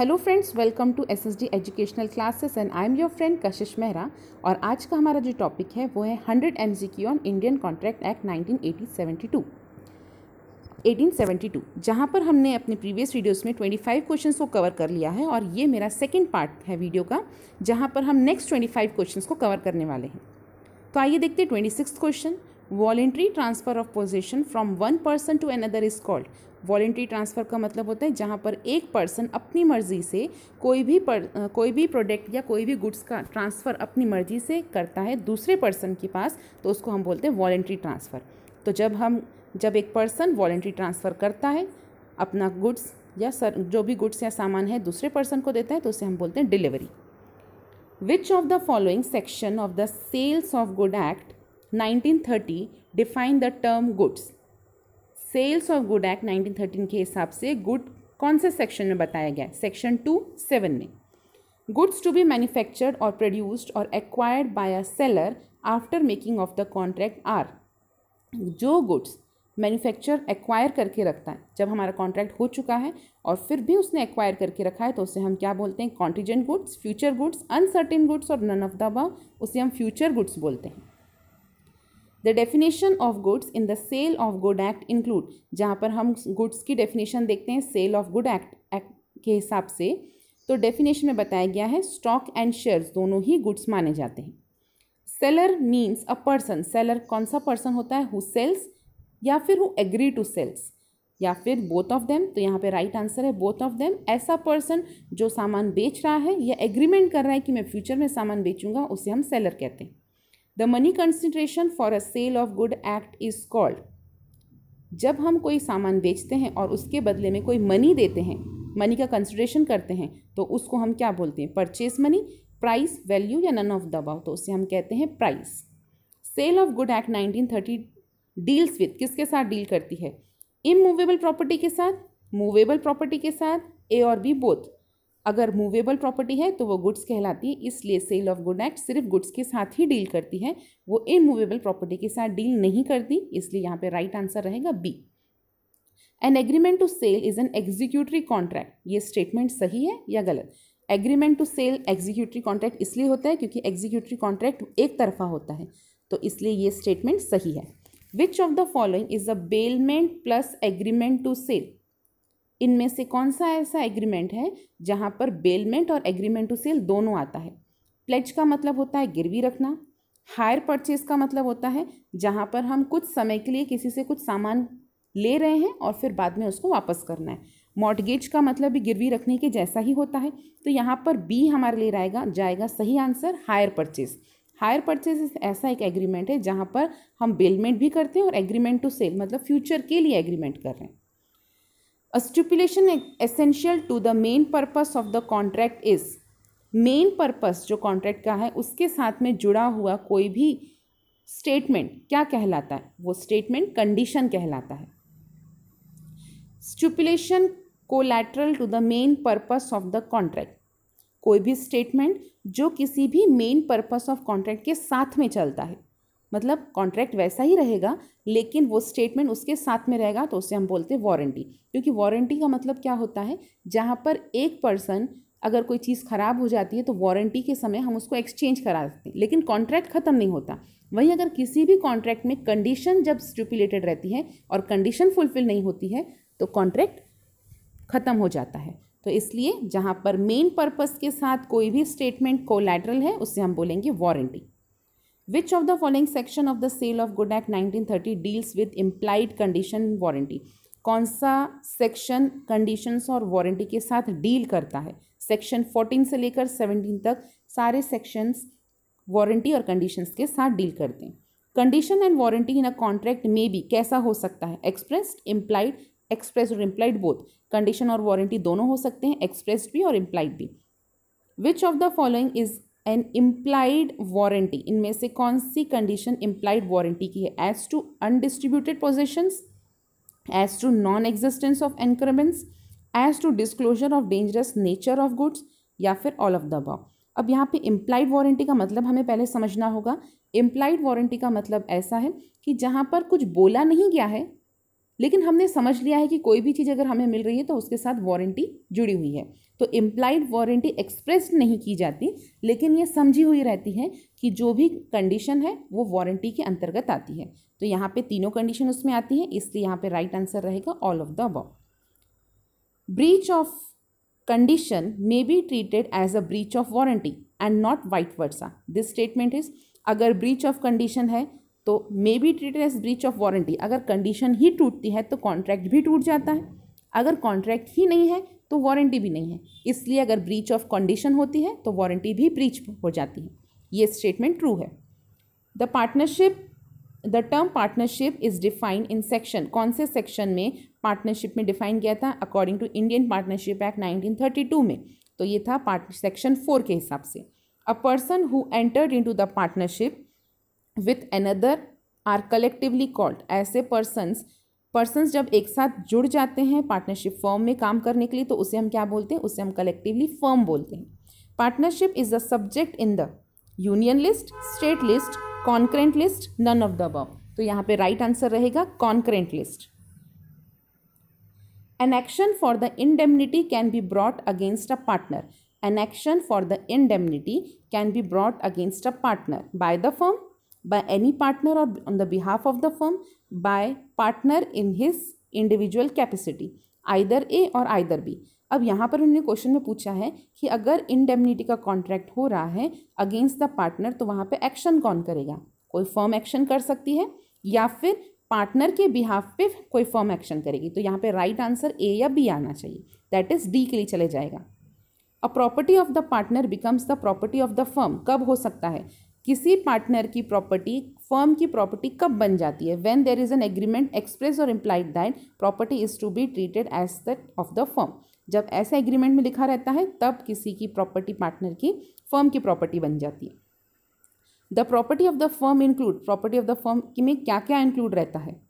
Hello friends welcome to S S D educational classes and I am your friend Kashish Mehra और आज का हमारा जो टॉपिक है वो है hundred M G Q on Indian contract act nineteen eighty seventy two eighteen seventy two जहाँ पर हमने अपने प्रीवियस वीडियोस में ट्वेंटी फाइव क्वेश्चन को कवर कर लिया है और ये मेरा सेकेंड पार्ट है वीडियो का जहाँ पर हम नेक्स्ट ट्वेंटी फाइव क्वेश्चन को कवर करने वाले हैं तो आइए देखते हैं twenty six question voluntary transfer of position from one person to another is called voluntary transfer का मतलब होता है जहाँ पर एक पर्सन अपनी मर्ज़ी से कोई भी पर, कोई भी प्रोडक्ट या कोई भी गुड्स का ट्रांसफ़र अपनी मर्ज़ी से करता है दूसरे पर्सन के पास तो उसको हम बोलते हैं वॉलेंट्री ट्रांसफ़र तो जब हम जब एक पर्सन वॉलेंट्री ट्रांसफ़र करता है अपना गुड्स या सर जो भी गुड्स या सामान है दूसरे पर्सन को देता है तो उसे हम बोलते हैं delivery which of the following section of the sales of good act 1930 define the term goods sales of good act 1913 के हिसाब से गुड कौन से सेक्शन में बताया गया है सेक्शन टू सेवन में गुड्स टू बी मैन्युफैक्चर्ड और प्रोड्यूस्ड और acquired by a seller after making of the contract are जो गुड्स मैन्युफैक्चर एक्वायर करके रखता है जब हमारा कॉन्ट्रैक्ट हो चुका है और फिर भी उसने एक्वायर करके रखा है तो उसे हम क्या बोलते हैं contingent goods future goods uncertain goods और नन ऑफ द उसे हम फ्यूचर गुड्स बोलते हैं the definition of goods in the sale of good act include जहाँ पर हम गुड्स की डेफिनेशन देखते हैं sale of good act act के हिसाब से तो डेफिनेशन में बताया गया है स्टॉक एंड शेयर्स दोनों ही गुड्स माने जाते हैं seller means a person seller कौन सा पर्सन होता है हु सेल्स या फिर हु एग्री टू सेल्स या फिर बोथ ऑफ देम तो यहाँ पे राइट right आंसर है बोथ ऑफ देम ऐसा पर्सन जो सामान बेच रहा है या एग्रीमेंट कर रहा है कि मैं फ्यूचर में सामान बेचूंगा उसे हम सेलर कहते हैं the money consideration for a sale of good act is called जब हम कोई सामान बेचते हैं और उसके बदले में कोई मनी देते हैं मनी का कंसिड्रेशन करते हैं तो उसको हम क्या बोलते हैं परचेज मनी प्राइस वैल्यू या नन ऑफ दबाव तो उसे हम कहते हैं price sale of good act 1930 deals with किसके साथ डील करती है इमूवेबल प्रॉपर्टी के साथ मूवेबल प्रॉपर्टी के साथ ए और बी बोथ अगर मूवेबल प्रॉपर्टी है तो वो गुड्स कहलाती है इसलिए सेल ऑफ गुड एक्ट सिर्फ गुड्स के साथ ही डील करती है वो इमूवेबल प्रॉपर्टी के साथ डील नहीं करती इसलिए यहाँ पे राइट आंसर रहेगा B an agreement to sale is an executory contract ये स्टेटमेंट सही है या गलत agreement to sale executory contract इसलिए होता है क्योंकि एग्जीक्यूटरी कॉन्ट्रैक्ट एक तरफा होता है तो इसलिए ये स्टेटमेंट सही है which of the following is a bailment plus agreement to sale इनमें से कौन सा ऐसा एग्रीमेंट है जहाँ पर बेलमेंट और एग्रीमेंट टू सेल दोनों आता है प्लेज का मतलब होता है गिरवी रखना हायर परचेज का मतलब होता है जहाँ पर हम कुछ समय के लिए किसी से कुछ सामान ले रहे हैं और फिर बाद में उसको वापस करना है मॉडगेज का मतलब भी गिरवी रखने के जैसा ही होता है तो यहाँ पर बी हमारे लिए रहेगा जाएगा सही answer hire purchase hire purchase ऐसा एक एग्रीमेंट है जहाँ पर हम बेलमेंट भी करते हैं और एग्रीमेंट टू सेल मतलब फ्यूचर के लिए एग्रीमेंट कर रहे हैं A stipulation essential to the main purpose of the contract is main purpose जो contract का है उसके साथ में जुड़ा हुआ कोई भी statement क्या कहलाता है वो statement condition कहलाता है stipulation collateral to the main purpose of the contract कोई भी statement जो किसी भी main purpose of contract के साथ में चलता है मतलब कॉन्ट्रैक्ट वैसा ही रहेगा लेकिन वो स्टेटमेंट उसके साथ में रहेगा तो उसे हम बोलते हैं वारंटी क्योंकि वारंटी का मतलब क्या होता है जहाँ पर एक पर्सन अगर कोई चीज़ ख़राब हो जाती है तो वारंटी के समय हम उसको एक्सचेंज करा सकते हैं लेकिन कॉन्ट्रैक्ट ख़त्म नहीं होता वहीं अगर किसी भी कॉन्ट्रैक्ट में कंडीशन जब स्टिपुलेटेड रहती है और कंडीशन फुलफिल नहीं होती है तो कॉन्ट्रैक्ट ख़त्म हो जाता है तो इसलिए जहाँ पर मेन पर्पज़ के साथ कोई भी स्टेटमेंट कोलैटरल है उससे हम बोलेंगे warranty Which of the following section of the sale of good act 1930 deals with implied condition warranty? कौन सा सेक्शन कंडीशंस और वारंटी के साथ डील करता है सेक्शन फोर्टीन से लेकर सेवनटीन तक सारे सेक्शंस वारंटी और कंडीशंस के साथ डील करते हैं condition and warranty in a contract में भी कैसा हो सकता है एक्सप्रेस्ड इम्प्लाइड एक्सप्रेस और इम्प्लाइड बोथ कंडीशन और वारंटी दोनों हो सकते हैं एक्सप्रेस्ड भी और इम्प्लाइड भी which of the following is an implied warranty इनमें से कौन सी कंडीशन इम्प्लाइड वारंटी की है as to undistributed positions as to non existence of encumbrances as to disclosure of dangerous nature of goods या फिर ऑल ऑफ द बॉ अब यहाँ पे इम्प्लाइड वारंटी का मतलब हमें पहले समझना होगा इम्प्लाइड वारंटी का मतलब ऐसा है कि जहाँ पर कुछ बोला नहीं गया है लेकिन हमने समझ लिया है कि कोई भी चीज़ अगर हमें मिल रही है तो उसके साथ वारंटी जुड़ी हुई है तो इम्प्लाइड वारंटी एक्सप्रेस नहीं की जाती लेकिन ये समझी हुई रहती है कि जो भी कंडीशन है वो वारंटी के अंतर्गत आती है तो यहाँ पे तीनों कंडीशन उसमें आती है इसलिए यहाँ पे राइट आंसर रहेगा all of the above breach of condition may be treated as a breach of warranty and not vice versa this statement is अगर ब्रीच ऑफ कंडीशन है तो may be treated as breach of warranty अगर condition ही टूटती है तो contract भी टूट जाता है अगर कॉन्ट्रैक्ट ही नहीं है तो वारंटी भी नहीं है इसलिए अगर ब्रीच ऑफ कंडीशन होती है तो वारंटी भी ब्रीच हो जाती है ये स्टेटमेंट ट्रू है the partnership the term partnership is defined in section कौन से सेक्शन में पार्टनरशिप में डिफाइन किया था according to Indian partnership act nineteen thirty two में तो ये था पार्ट सेक्शन फोर के हिसाब से a person who entered into the partnership with another are collectively called ऐसे पर्सनस पर्सनस जब एक साथ जुड़ जाते हैं पार्टनरशिप फर्म में काम करने के लिए तो उसे हम क्या बोलते हैं उसे हम कलेक्टिवली फर्म बोलते हैं partnership is the subject in the union list state list concurrent list none of the above तो यहाँ पे राइट आंसर रहेगा concurrent list an action for the indemnity can be brought against a partner an action for the indemnity can be brought against a partner by the firm by any partner or on the behalf of the firm by partner in his individual capacity either A और either B अब यहाँ पर उन्होंने question में पूछा है कि अगर इंडेमनिटी का कॉन्ट्रैक्ट हो रहा है अगेंस्ट द पार्टनर तो वहाँ पे एक्शन कौन करेगा कोई फर्म एक्शन कर सकती है या फिर पार्टनर के बिहाफ पे कोई फर्म एक्शन करेगी तो यहाँ पे राइट right आंसर ए या बी आना चाहिए दैट इज डी के लिए चले जाएगा a property of the partner becomes the property of the firm कब हो सकता है किसी पार्टनर की प्रॉपर्टी फर्म की प्रॉपर्टी कब बन जाती है when there is an agreement express और implied that property is to be treated as the of the firm जब ऐसे एग्रीमेंट में लिखा रहता है तब किसी की प्रॉपर्टी पार्टनर की फर्म की प्रॉपर्टी बन जाती है the property of the firm include property of the firm में क्या क्या इंक्लूड रहता है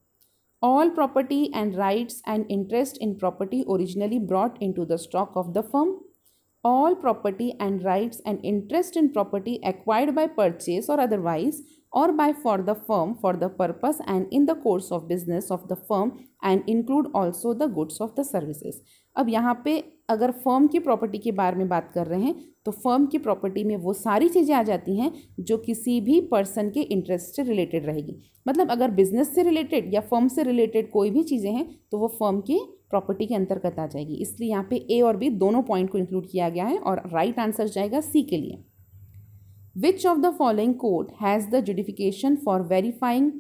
all property and rights and interest in property originally brought into the stock of the firm all property and rights and interest in property acquired by purchase or otherwise or by for the firm for the purpose and in the course of business of the firm and include also the goods of the services अब यहाँ पे अगर firm की property के बारे में बात कर रहे हैं तो फर्म की प्रॉपर्टी में वो सारी चीज़ें आ जाती हैं जो किसी भी पर्सन के इंटरेस्ट से रिलेटेड रहेगी मतलब अगर बिजनेस से रिलेटेड या फर्म से रिलेटेड कोई भी चीज़ें हैं तो वो फर्म की प्रॉपर्टी के अंतर्गत आ जाएगी इसलिए यहाँ पे ए और बी दोनों पॉइंट को इंक्लूड किया गया है और राइट आंसर जाएगा सी के लिए which of the following court has the judification for verifying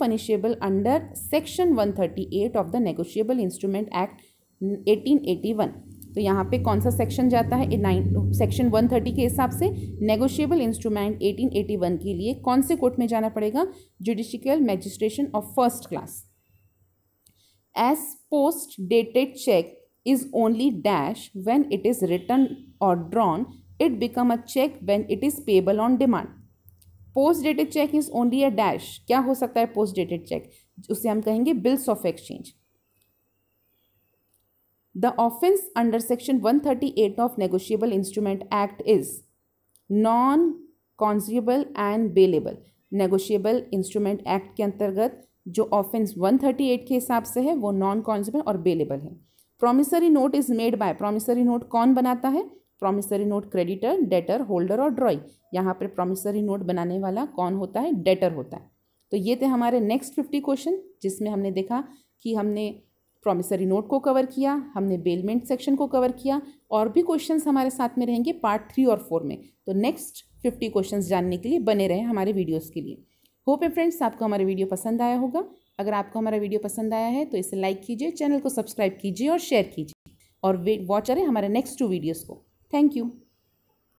punishable under section one thirty eight of 138 negotiable instrument act eighteen eighty 1881 तो यहाँ पे कौन सा सेक्शन जाता है नाइन सेक्शन 130 के हिसाब से नेगोशिएबल इंस्ट्रूमेंट 1881 के लिए कौन से कोर्ट में जाना पड़ेगा judicial magistration of first class as post dated cheque is only dash when it is return और drawn it become a cheque when it is payable on demand post dated cheque is only a dash क्या हो सकता है post dated check उसे हम कहेंगे bills of exchange the offence under section one thirty eight of negotiable instrument act is non cognizable and bailable negotiable instrument act के अंतर्गत जो ऑफेंस 138 के हिसाब से है वो नॉन कॉन्जिबल और बेलेबल है promissory note is made by promissory note कौन बनाता है promissory note creditor debtor holder और ड्रॉई यहाँ पर प्रोमिसरी नोट बनाने वाला कौन होता है डेटर होता है तो ये थे हमारे नेक्स्ट फिफ्टी क्वेश्चन जिसमें हमने देखा कि हमने प्रोमिसरी नोट को कवर किया हमने बेलमेंट सेक्शन को कवर किया और भी क्वेश्चन हमारे साथ में रहेंगे पार्ट थ्री और फोर में तो नेक्स्ट फिफ्टी क्वेश्चन जानने के लिए बने रहें हमारे वीडियोज़ के लिए होप है फ्रेंड्स आपको हमारा वीडियो पसंद आया होगा अगर आपको हमारा वीडियो पसंद आया है तो इसे लाइक कीजिए चैनल को सब्सक्राइब कीजिए और शेयर कीजिए और वॉच करें हमारे नेक्स्ट टू वीडियोज़ को थैंक यू